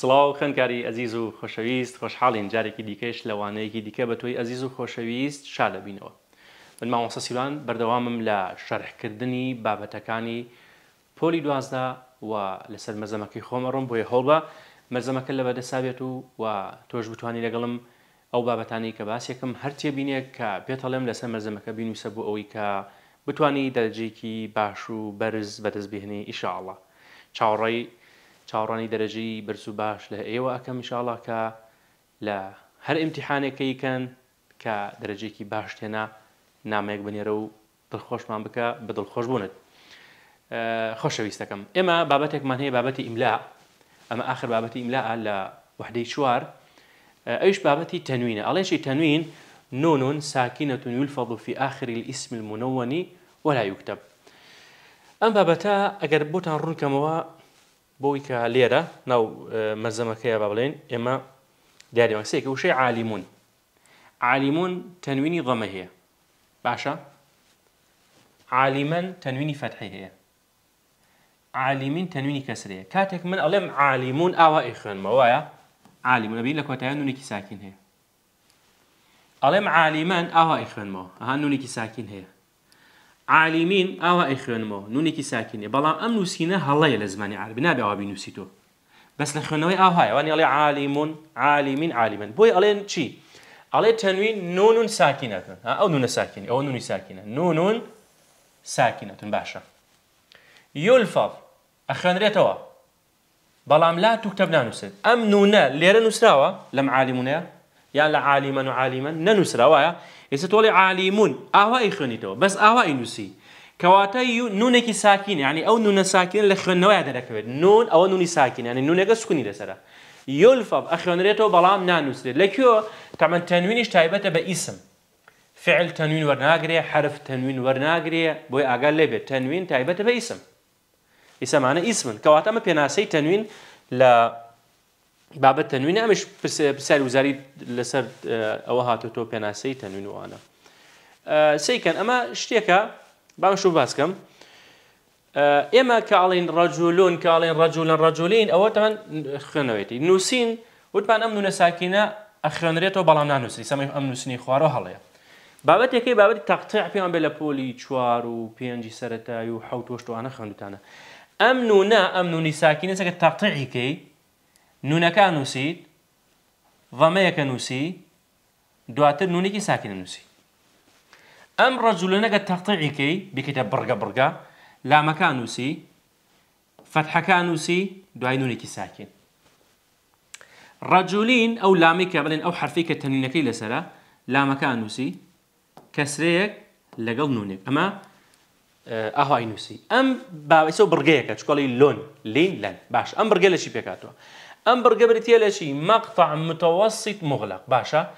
سڵاو خوێندکاری ئەزیز و خۆشەویست خۆشحاڵین جارێکی دیکەش لەوانەیەکی دیکە بە تۆی ئەزیز و خۆشەویست شا لەبینەوە من ماوەسەسیلان بەردەوامم لە شەرحکردنی بابەتەکانی پۆلی دوازدا و لەسەر مەزەمەکەی خۆمەڕم بۆیە هەڵبە مەزەمەکە لە بەدەسابێت و و تۆش بتانی لەگەڵم ئەو بابەتانی کە باسیەکەم هەرتێ بینێک کە پێتەڵێم لەسەر مەزەمەکە بینویسە بۆ ئەوی کە بتانی دەرجێکی باش و بەرز بەدەست بهێنی ئیشاءڵە چاوەڕێی چاوەڕانی دەرەجی برس و باش لە ئێوە ئەکەم میشاڵە کە لە هەر ئیمتیحانێکەکەیکەن کە دەرەجێکی باش تێنا نامەیەک بنێرە و دڵخۆشمان بکە بە دڵخۆش بوونت خۆشەویستەکەم ئێمە بابەتێکمان هەیە بابەتی ئیملا ئەمە آخر بابەتی ئیملا لە وحدەی چوار ئەوش بابەتی تەنوینە ئەڵێشی تەنوین نون ساكنة يلفظ في آخر الاسم المنون ولا يكتب ئەم بابەتە ئەگەر بۆتان ڕوونکەمەوە بۆی کە لێرە ناو آه، مەزەمەکەی با بڵێن ئێمە دیاریوەسێکی وشەی عالیمون عالیمون تەنوینی ضەمە هەیە باشە عالیمەن تەنوینی فەتحی هەیە عالیمین تەنوینی کەسرەیە کاتێک من عالمون أو ئاوا ئەیخێنمەوە عالمون عالیمون نبی لە کۆتایان نونێکی ساکین هەیە عالمان أو ئاوا مو هان نونێکی ساکین هەیە عالمین او ئەی خوێنمەوە نونێکی ساکینێ أم ئەم نووسینە هەڵەیە لە زمانی عربی نابێەوە بینوسی تۆ بەس لە خوێنەوەی ئاهایە وانی ئەڵێ عالیمون عالم عالیمن بۆی ئەڵێن ألين ئەڵێ تەنوین نونون ساکینەتن ئەو نونە ساکین ئەوە نونی نون نونون ساکینەتون باشە یولفاف ئەخێنرێتەوە بەڵام لا توکتەب نانووسێت ئەم نونە لێرە نووسراوە لەم عالیمونەیە یان لە عالیمەن و عالیمەن ئێستا تۆڵی عالیمون ئاوای خوێنیتەوە بەس ئاوای نووسی کەواتە نونێکی ساکین ینی ئەو نونە ساکین لە خوێندنەوەی دەرەکەوێت نون ئەوە نونی ساکین ینی نونێکە سکونی لەسرە یۆلفەب ئەخێنرێتەوە بەڵام نانووسێت لەکوێ تەمەەن تەنوینیش تایبەتە بە ئیسم فعل تەنوین وەرناگرێ حرف تەنوین وەرناگرێ بۆی ئاگال لێ بێت تەنوین تایبەتە إسم ئیسم اسم كواتا کەواتە ئەمە پێناسەی تەنوین بابەت تەنوین ئەمش پرسیار وزاری لەسەر ئەوە هاتو تۆ پێناسەی تەنوین وانە سیکەن ئەمە شتێکە بامش و باسکەم ئێمە کاڵین ڕجلون کاڵین ڕجلن ڕجلین ئەوە تەمان خوێنەوەیتی نووسین وتمان ئەم نونە ساکینە ئەخێنرێتەوە بەڵام نانووسی سەمی ئەم نووسنی خوارەوە هەڵەیە بابەتێکی بابەتی تەقتەع پێیان بێ لە پۆلی چوار و پێنجی سەتایی و حوتۆشتوانە خوێنوتانە ئەم نونە ئەم نونی ساکینە سەکە تەقتەعیکەی نونەکان نووسیت ڕەمەیەکە نووسی دواتر نونێکی ساکنە نووسی ئەم ڕەجوولەنەگە تەقتیعیکەی بکەیتە بڕگە بڕگە لامەکان نووسی فەتحەکان نووسی دوای نونێکی ساکن ڕەجولین ئەو لامی کە بڵێن ئەو حرفی کە تەنینەکەی لەسرە لامەکان نووسی کەسرەیەک لەگەڵ نونێک ئەمە ئاهای نووسی ئەم باوەسە بڕگەیەکە چکۆڵی لۆن لین لەن باش ئەم بڕگە لەشی پێکاتەوە أمبر قبل تيلا شي مقطع متوسط مغلق باشا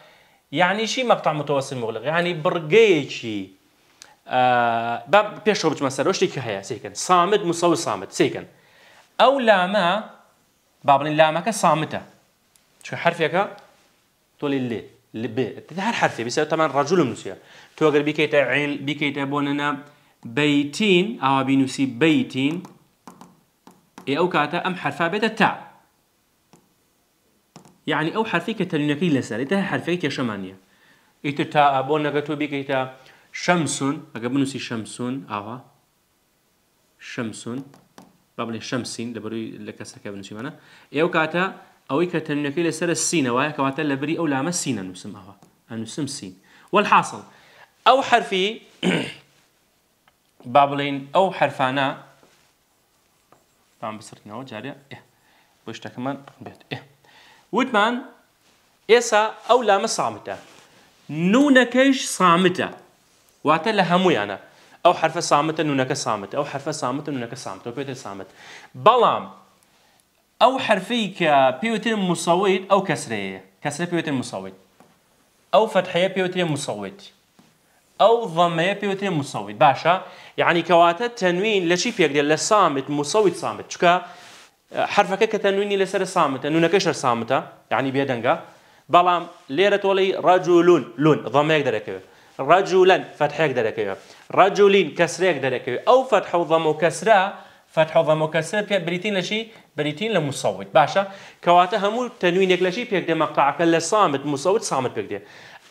يعني شي مقطع متوسط مغلق يعني برقيشي آه باب بيش روبش مثلا وش تيكي هيا سيكن صامد مصوي صامد سيكن أو لاما بابن باب كا صامتة شو كا تولي اللي اللي ب هر حرفي بس طبعا رجل منسيا تو توقر بكيتا عيل بكيتا بوننا بيتين أو بينوسي بيتين اي أو كاتا أم حرفا بيتا تاء يعني او ئەو حرفێککە تەلوونەکەی لەسەرێتە حرفێکی شەمانە ئیتر تا بۆ نەگە تۆ بێکیتە شمسون ئەگە بنووسی شەمسون ئاوا آه. شەمسون با بڵێ شەمسین لەبەروی لە کەسەکە بنووسیمانە ئێو کاتە ئەوەی کە تەنونەکەی لەسرە سینەوەە کەواتە لە بری ئەو لامە سینە اوا آه. ئەوە ئەنووسم سین والحاصل ئەو حرفی با بڵین ئەو حرفانە بام بسرتنەوە ايه بوشتا كمان بيت ايه وتمان إسا أو صامتة مصامتة نونكش صامتة واتل همويا يعني. أنا أو حرف صامتة نونك صامتة أو حرف صامتة نونك صامتة أو بيتر صامت بلام أو حرفيك بيوتر مصويت أو كسرية كسرية بيوتر مصويت أو فتحية بيوتر مصويت أو ضمية بيوتر مصويت باشا يعني كواتا تنوين لشي بيقدر لصامت مصويت صامت شكا حرفك كتنويني لسر صامتة نونا كشر صامتة يعني بيدنجا بلام ليرة ولي رجلون لون ضم يقدر رجلا فتح يقدر رجلين كسر يقدر أو فتح وضم وكسرة فتح وضم وكسرة بريتين لشي بريتين لمصوت باشا كواتها مو تنوين يقدر شي بيقدر مقطع كلا صامت مصوت صامت بيقدر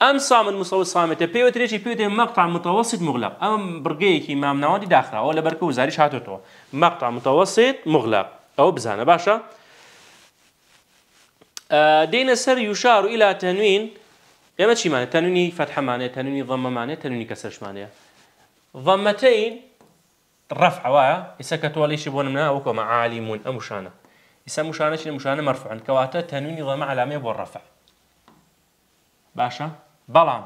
أم صامت مصوت صامت بيوت ليش بيوت مقطع متوسط مغلق أم برجيكي ما منوادي داخله ولا بركو زاري شاتوتو مقطع متوسط مغلق أو بزانا باشا آه، دينا سر يشار إلى تنوين قيمة شي معنى تنويني فتحة معنى تنويني ضمة معنى تنويني كسرش معنى ضمتين رفع وايا إسا كتوالي شبون منها وكما عالمون أمشانا إسا مشانا شنا مشانا مرفوعا كواتا تنوين ضمة علامية والرفع باشا بلام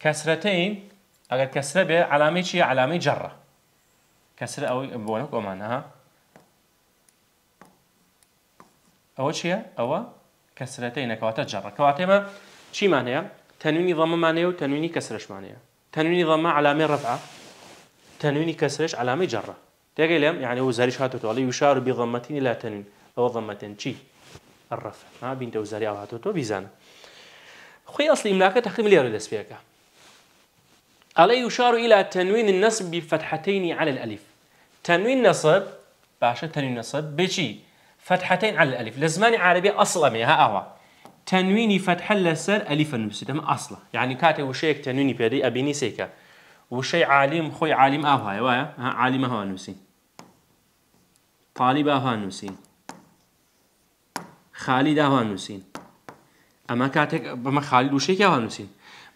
كسرتين أقل كسرة بي علامة علامة جرة كسرة أو بونك ومعناها أو ئەوە كواتا ئەوە کەسرەتەینەکەواتە جەڕە کەواتێمە چیمان هەیە؟ تەنوینی ضەمەمانەیە و تەنوینی کەسرشمانەیە تنويني ضەمە علامێ ڕفع تەنوینی کەسرش علامەی جرة تێگەی لهم يعني هو زاریش هاتوتۆڵی تولي يشار بضمتين لا تنين أو ضمتين چی؟ الرفع ما بنت وزاري او هاتو تو بيزان خوي اصل املاكه تخدم لي رد اسبيكا علي يشار الى تنوين النصب بفتحتين على الالف تنوين نصب باشا تنوين نصب بشي فتحتين على الألف للزمان عربي أصلا ما ها تنويني فتحة لسر ألف نوسيتم أصلا يعني كاتي وشيك تنويني بيدي أبيني سيكا وشي عالم خوي عالم أهوا وايا ها عالم أهوا نوسي طالب أهوا نوسي خالد أهوا نوسي أما كاتك بما خالد وشيك أهوا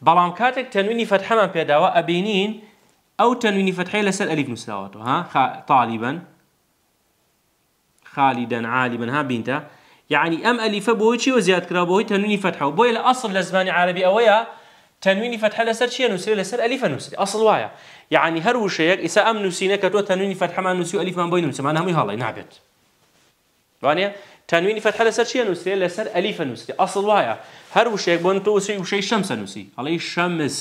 بلام كاتك تنويني تەنوینی فەتحەمان پێداوە أبينين أو تنويني فەتحەیە لەسەر ألف نووسراوەەوە ها خ... طالبا خالدا عالما ها بنتا يعني أم ألف بوشي وزياد كرا بوهي تنويني فتحة وبوي اصل لزمان عربي أويا تنويني فتحة لسر شي نسري لسر ألف نسري أصل وايا يعني هر وشيك إسا أم نسينا كتو تنويني فتحة ما نسيو ألف ما بوين نسي ما نهمي هلا نعبت وانيا تنويني فتحة لسر شي نسري لسر ألف نسري أصل وايا هر وشيك بنتو وشي وشي شمس نسي عليه شمس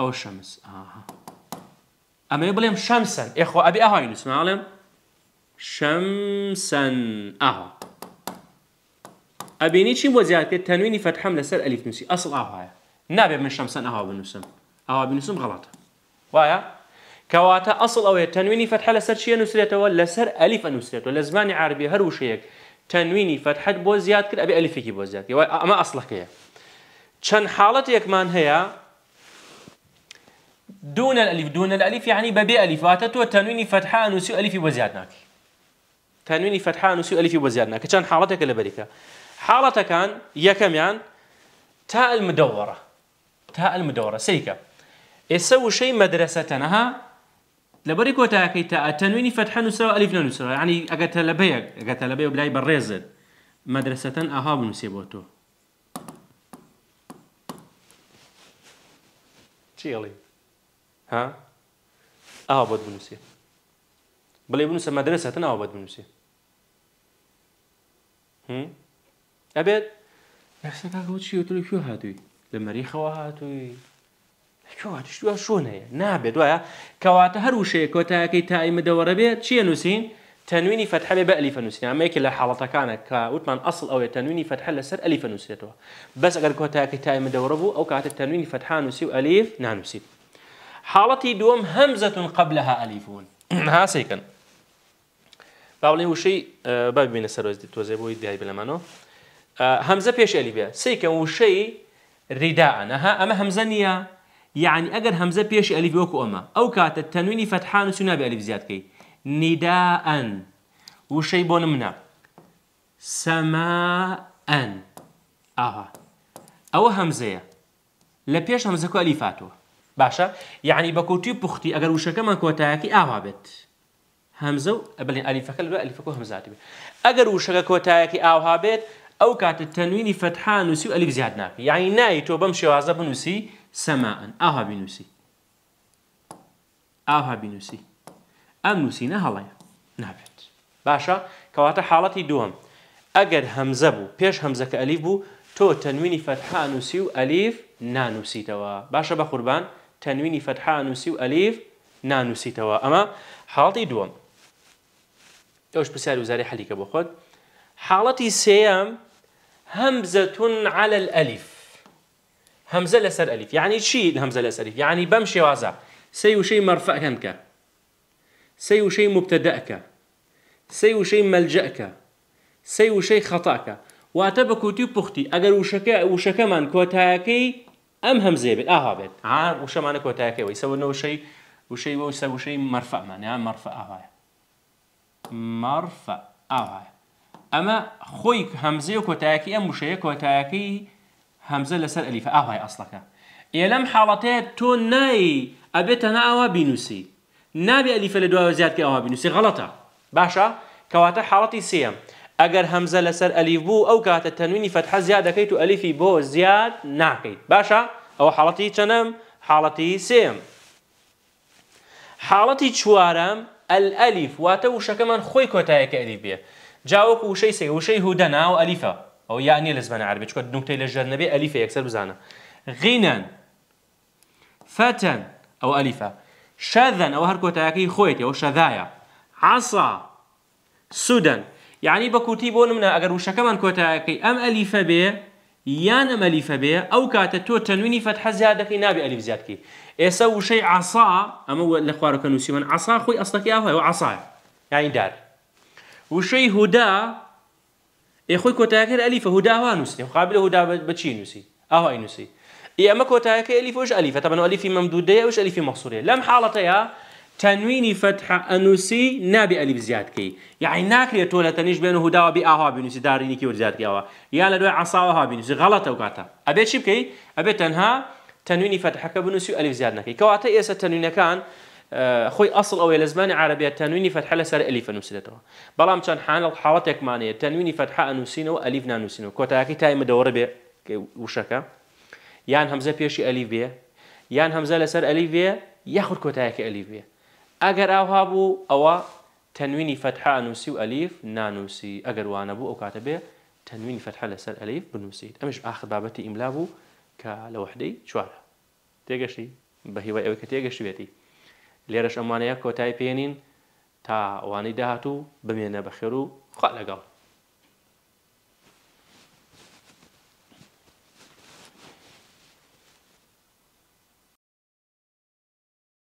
أو الشمس آه. أما يبليم شمسا اخو أبي أهاي نسمع عليهم شمسا اها ابینی چی بۆ زیاتێت من لسر الف نسي اصل اه هاي نابێت من شەمسەن ئەها آه بنووسم ئەوا آه بنووسم غلط وایە كواتا اصل ئەوەیە تەنوینی فەتحە لسر شي نووسێتەوە لەسەر الف ئەنووسێتەوە لە زمانی عربي هر وشيك تەنوینی فەتحەت بۆ زیات ابي الف كي بۆ زیات وای هي ئەسڵەکەیە چەند حاڵەت یەکمان دون الألف دون الألف يعني ببي ألف واتتو تنويني فتحة أنوسي ألفي ناكي تنويني فتحة و ألفي ئەلیفی كشان حالتك اللي بريكا حالتك كان يا كميان یەکەمیان تا المدەوەڕە تا المدەوەڕە سیکە ئێستا وشەی مەدرسە تەنەها لەبەری تاء تا تەنوینی فەتحان و سەوە ئەلیف نەنووسەوە ینی يعني أجت لبيك ئەگە تەلەبەیە بلای بەڕێزت مەدرسەتەن ئاها بنووسێ ها أها بۆت بڵێ بنووسە مەدرسە تەناوە بەت بنووسێ ئەبێت یەکسەکەچیترکوێ هاتووی لە مەریخەوە هاتووی هاتشتوە شوونەیە يعني؟ نابێت وایە کەواتە هەرو شەیە کۆتاەکەی تایمە دەوەرە بێت چیە نووسین؟ تەنوینی فتحە بە ئەلیفە نووسین ئەمەیەکی يعني لە حاڵەتەکانە کە وتمان ئەسڵ ئەوەیە تەنوینی فتحە لەسەر ئەلیفە نووسێتەوە بەس ئەگەر کۆتاەکەی تایمە دەوڕە بوو ئەو او تەنوینی فتحا نووسی نوسي ئەلیف نانوسي حالتي دوم همزه قبلها ها سيكن با بڵێ وشەی با ببینە سەرۆزی تۆزێ بۆی دیای بلەمانەوە هەمزە پێش ئەلی بێ سیکە وشەی ڕیداەها ئەمە هەمزە نیە یعنی ئەگەر هەمزە پێش ئەلی وەکو ئەمە ئەو کاتە تەنوینی فەتحان و سونا بێ ئەلی زیادکەی نیداەن وشەی بۆ نمنە سەماەن ئاها ئەوە هەمزەیە لە پێش هەمزەکو ئەلی فاتوە باشە یعنی بە کوتی پوختی ئەگەر وشەکەمان کۆتایەکی ئاوا بێت هەمزە و بڵین ئەلیفەکە لە ئەلیفەکە هەمزاتی بێت ئەگەر وشەکە کۆتایەکی ئاوها بێت او کاتە تەنوینی فەتحا نووسی و ئەلیف زیاد ناکە یعنی نایی بمشي بەم شێوازە سماء اها ئاها اها ئاها ام ئەم نووسینە نابت باشا كوات حالتي دوم اگر همزه بو بيش همزه كالف بو تو تنوين تەنوینی فەتحا الف نانوسي توا باشا بخربان تنوين قوربان تەنوینی الف نانوسي توا اما حالتي دوم اوش بسيار وزاري حليك ابو خد حالتي سيام همزة على الالف همزة لسر الف يعني شي الهمزة لسر الف يعني بمشي وازا سي وشي مرفع كمك سي وشي مبتدأك سي وشي ملجأك سي وشي خطأك واتبكو تي بوختي اگر وشكا وشكا من كوتاكي ام همزة بيت اها بيت ها وشا مان كوتاكي ويسوي نو شي وشي وشي مرفع معناها مرفع اهايه مەرفە ئاوایە ئەمە خۆی هەمزەیە و کۆتایەکی ئەم وشەیە کۆتایەکەی هەمزە لەسەر ئەلیفە ئاوای ئەسڵەکە ئێ لەم حاڵەتەیە تۆ نایی ئەبێتە ناوا بینوسی نابێ ئەلیفە لە دوای زیاتکە ئەوە بینوسی غەڵەتە باشە کەواتە حاڵەتی سێم ئەگەر هەمزە لەسەر ئەلیف بوو ئەو کاتە تەنوینی فەتحە زیاد دەکەیت و ئەلیفی بۆ زیاد ناکەیت باشە ئەو حاڵەتی چەنەم حاڵەتی سێم حاڵەتی چوارەم الالف واتە وشەکەمان خوي كوتاك الف بيه جاوك وشي سي وشي هدنا و ئەلیفە ئەو یانی يعني لە زمانە عربی چکە نوکتەی لە ژەر نەبێ ئەلیفە یەکسەر بزانە غینەن فتەن ئەو ئەلیفە شەذەن ئەوە هەر کۆتایەکەی خۆیت ئەو شەذایە عسا سودەن یعنی يعني بەکوتی بۆ نمونە ئەگەر وشەکەمان کۆتایەکەی ئەم ئەلیفە بێ يان مليفة بيه أو كاتا تو تنويني فتحة زيادة كي نابي ألف زيادة كي يسو شيء عصا أما هو الأخوار كانوا يسيبون عصا خوي أصلا كي أهو عصا يعني دار وشيء هدا يا خوي كوتا كي ألف هدى هو نسي وقابل هدى بتشي أهو أي نسي يا ما كوتا كي ألف وش ألف طبعا ألف في ممدودية وش ألف في مقصورية لم حالة يا تنويني فتح أنوسي نابي ألف زياد كي يعني ناكر يطول تنش بينه هدا وبي آها بينوسي داريني كي ورزياد كي آها يا لدوي عصا بينوسي غلط أو كاتا أبي شيب كي أبي تنها تنويني فتح كبنوسي ألف زياد نكي كواتا إيسا تنويني كان آه، خوي أصل أو يلزمان عربية تنويني فتح لسر ألف أنوسي دتوا بلام كان حان الحالتك معنية تنويني فتح أنوسينو ألف نانوسينو كواتا كي تايم دور بي وشكا يعني همزة بيشي ألف بي يعني همزة لسر ألف بي ياخد كواتا كي ألف بي اگر او هابو او تەنوینی فتحه نوسي و الف نانوسي اگر وانا بو او كاتبه بێ فتحه فەتحە الف بنوسي امش اخر بابتي املابو ك لوحدي کە تيغشي وحدەی چوارە كتيغشي بيتي ليرش امانيا كو تايبينين تا ئەوانەی داهات و بمێنە بەخێر